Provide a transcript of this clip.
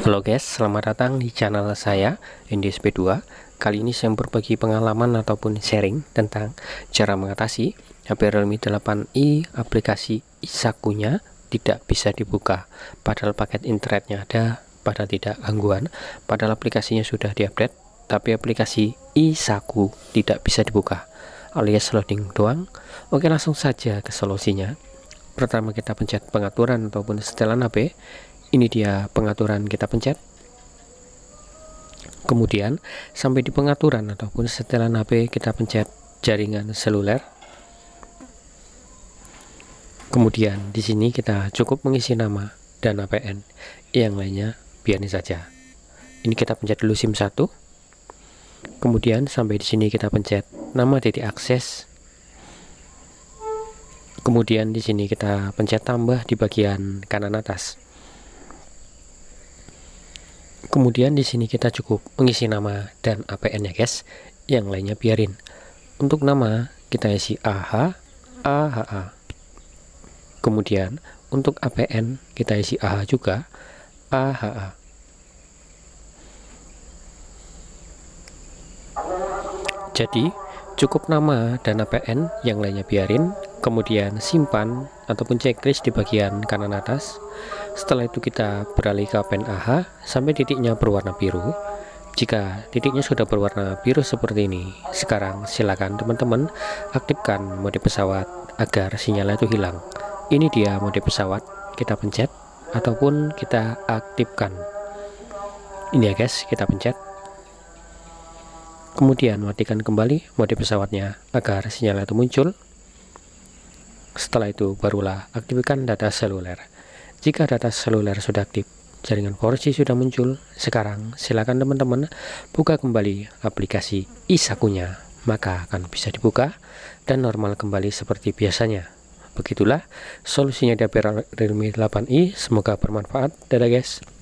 Halo guys, selamat datang di channel saya NDSP2 Kali ini saya berbagi pengalaman ataupun sharing tentang cara mengatasi HP Realme 8i aplikasi Isakunya tidak bisa dibuka Padahal paket internetnya ada, padahal tidak gangguan Padahal aplikasinya sudah diupdate, tapi aplikasi Isaku tidak bisa dibuka alias loading doang Oke langsung saja ke solusinya Pertama kita pencet pengaturan ataupun setelan HP ini dia pengaturan kita pencet kemudian sampai di pengaturan ataupun setelan HP kita pencet jaringan seluler kemudian di sini kita cukup mengisi nama dan APN yang lainnya biarin saja ini kita pencet dulu SIM 1 kemudian sampai di sini kita pencet nama titik akses kemudian di sini kita pencet tambah di bagian kanan atas Kemudian di sini kita cukup mengisi nama dan APN ya guys. Yang lainnya biarin. Untuk nama kita isi AH, AHA. Kemudian untuk APN kita isi AH juga, AHA. Jadi cukup nama dan APN yang lainnya biarin kemudian simpan ataupun checklist di bagian kanan atas setelah itu kita beralih ke pen AH sampai titiknya berwarna biru jika titiknya sudah berwarna biru seperti ini sekarang silakan teman-teman aktifkan mode pesawat agar sinyalnya itu hilang ini dia mode pesawat kita pencet ataupun kita aktifkan ini ya guys kita pencet kemudian matikan kembali mode pesawatnya agar sinyal itu muncul setelah itu, barulah aktifkan data seluler. Jika data seluler sudah aktif, jaringan 4G sudah muncul. Sekarang, silakan teman-teman buka kembali aplikasi isakunya. Maka akan bisa dibuka dan normal kembali seperti biasanya. Begitulah solusinya di HP Realme 8i. Semoga bermanfaat. Dadah guys.